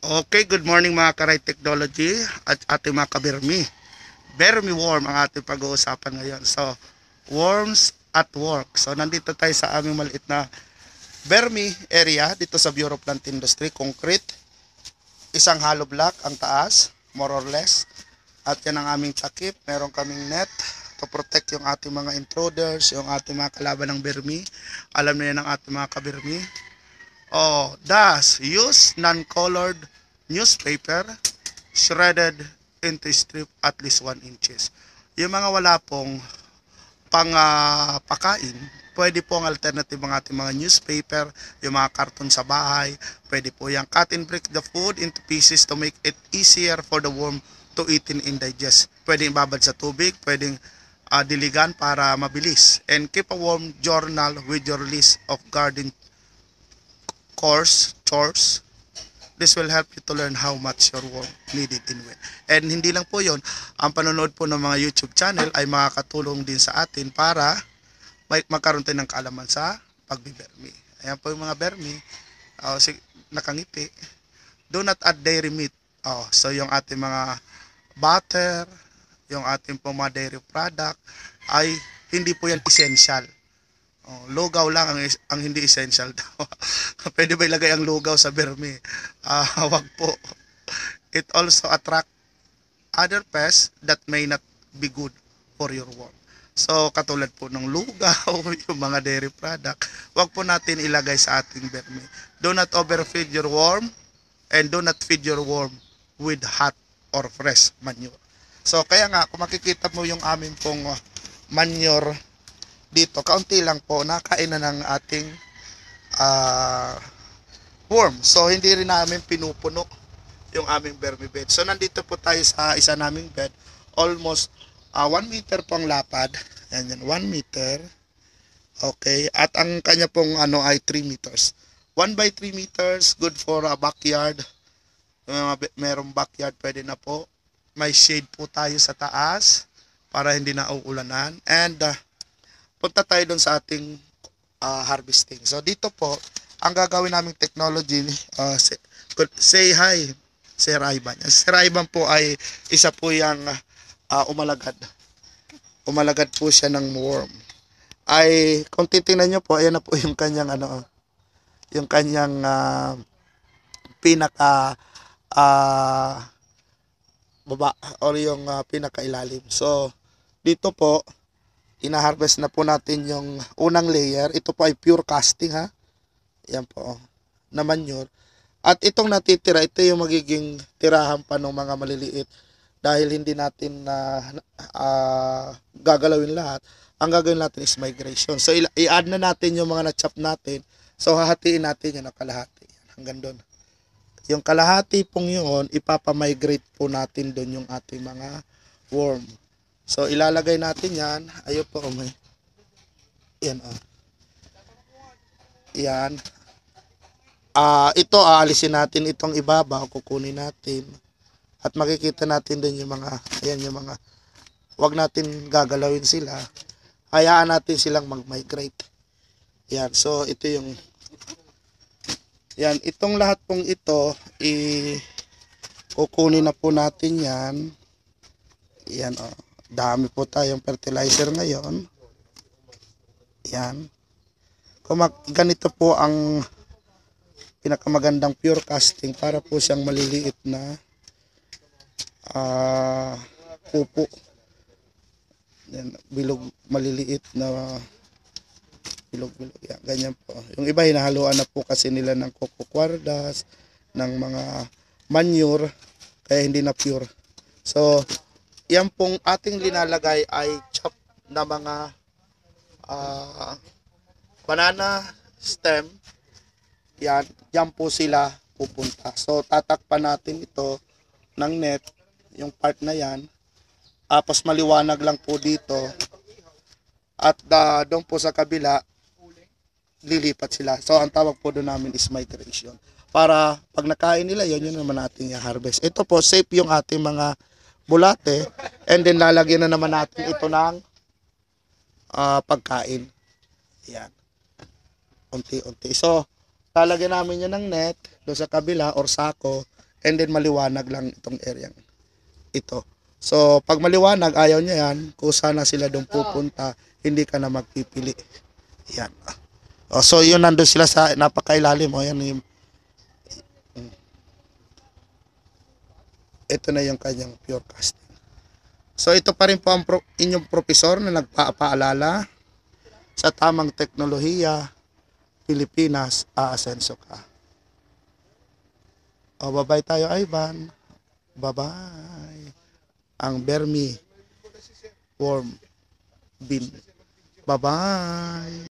Okay, good morning mga Karay Technology at ating mga kabirmi. Vermi worm ang ating pag-uusapan ngayon. So, worms at work. So, nandito tayo sa aming maliit na Vermi area dito sa Bureau of Plant Industry. Concrete, isang hollow block ang taas, more or less. At yan ang aming takip. Meron kaming net to protect yung ating mga intruders, yung ating mga kalaban ng Vermi. Alam na yan ang ating mga kabirmi Oh, thus, use non-colored newspaper shredded into strip at least 1 inches. Yung mga wala pong pang uh, pwede po ang alternative ng ating mga newspaper, yung mga karton sa bahay, pwede po yung cut and break the food into pieces to make it easier for the worm to eat and digest. Pwede babad sa tubig, pwede uh, ah, diligan para mabilis. And keep a warm journal with your list of garden course, chores. This will help you to learn how much your work needed in when. And hindi lang po yon ang panonood po ng mga YouTube channel ay makakatulong din sa atin para may, magkaroon tayo ng kaalaman sa pagbibermi. Ayan po yung mga bermi. Oh, si, nakangiti. Do not add dairy meat. Oh, so yung ating mga butter, yung ating pong mga dairy product ay hindi po yan essential. Oh, lugaw lang ang, ang hindi essential daw. Pwede ba ilagay ang lugaw sa vermi? Ah, uh, wag po. It also attract other pests that may not be good for your work. So, katulad po ng lugaw, yung mga dairy product, wag po natin ilagay sa ating vermi. Do not overfeed your worm and do not feed your worm with hot or fresh manure. So, kaya nga, kung makikita mo yung aming pong ah, manure dito, kaunti lang po, nakain na ng ating uh, worm. So, hindi rin namin pinupuno yung aming vermi So, nandito po tayo sa isa naming bed. Almost 1 uh, ah, meter pong lapad. Yan yan, 1 meter. Okay. At ang kanya pong ano ay 3 meters. 1 by 3 meters, good for a backyard. May merong backyard, pwede na po. May shade po tayo sa taas para hindi na uulanan. And uh, punta tayo dun sa ating uh, harvesting. So, dito po, ang gagawin naming technology, uh, ah, say, say hi, Sir Ivan. Sir Ivan po ay isa po yung uh, ah, umalagad. Umalagad po siya ng worm. Ay, kung titingnan nyo po, ayan na po yung kanyang ano, yung kanyang uh, pinaka uh, baba or yung uh, pinakailalim. So, dito po, hinaharvest na po natin yung unang layer. Ito po ay pure casting ha. Yan po oh, na manure. At itong natitira, ito yung magiging tirahan pa ng mga maliliit dahil hindi natin na uh, uh, gagalawin lahat. Ang gagawin natin is migration. So i-add na natin yung mga na-chop natin. So hahatiin natin yun ang kalahati. Hanggang doon. Yung kalahati pong yun, ipapamigrate po natin doon yung ating mga worm. So ilalagay natin 'yan. Ayun po may. Yan oh. Yan. Ah, uh, ito aalisin natin itong ibaba, kukunin natin. At makikita natin din yung mga ayan yung mga wag natin gagalawin sila. Hayaan natin silang mag-migrate. Yan. So ito yung yan, itong lahat pong ito, i kukunin na po natin yan. Yan, Oh. Dami po tayong fertilizer ngayon. Yan. Kumak ganito po ang pinakamagandang pure casting para po siyang maliliit na uh, pupo. Yan, bilog maliliit na bilog-bilog. Yan, ganyan po. Yung iba hinahaluan na po kasi nila ng coco quardas, ng mga manure, kaya hindi na pure. So, yan pong ating linalagay ay chop na mga uh, banana stem. Yan, yan po sila pupunta. So tatakpan natin ito ng net, yung part na yan. Tapos maliwanag lang po dito. At uh, doon po sa kabila, lilipat sila. So ang tawag po doon namin is migration. Para pag nakain nila, yun yun naman natin harvest Ito po, safe yung ating mga bulate. And then lalagyan na naman natin ito ng uh, pagkain. Yan. Unti-unti. So, lalagyan namin yan ng net doon sa kabila or sako. And then maliwanag lang itong area. Ito. So, pag maliwanag, ayaw niya yan. Kung sana sila doon pupunta, hindi ka na magpipili. Yan. Ah. Oh, so, yun nandun sila sa napakailalim. O, oh, yan yung ito na yung kanyang pure casting. So ito pa rin po ang pro inyong profesor na nagpapaalala sa tamang teknolohiya Pilipinas aasenso ka. O babay tayo Ivan. bye Ang Bermi worm bin. Bye-bye.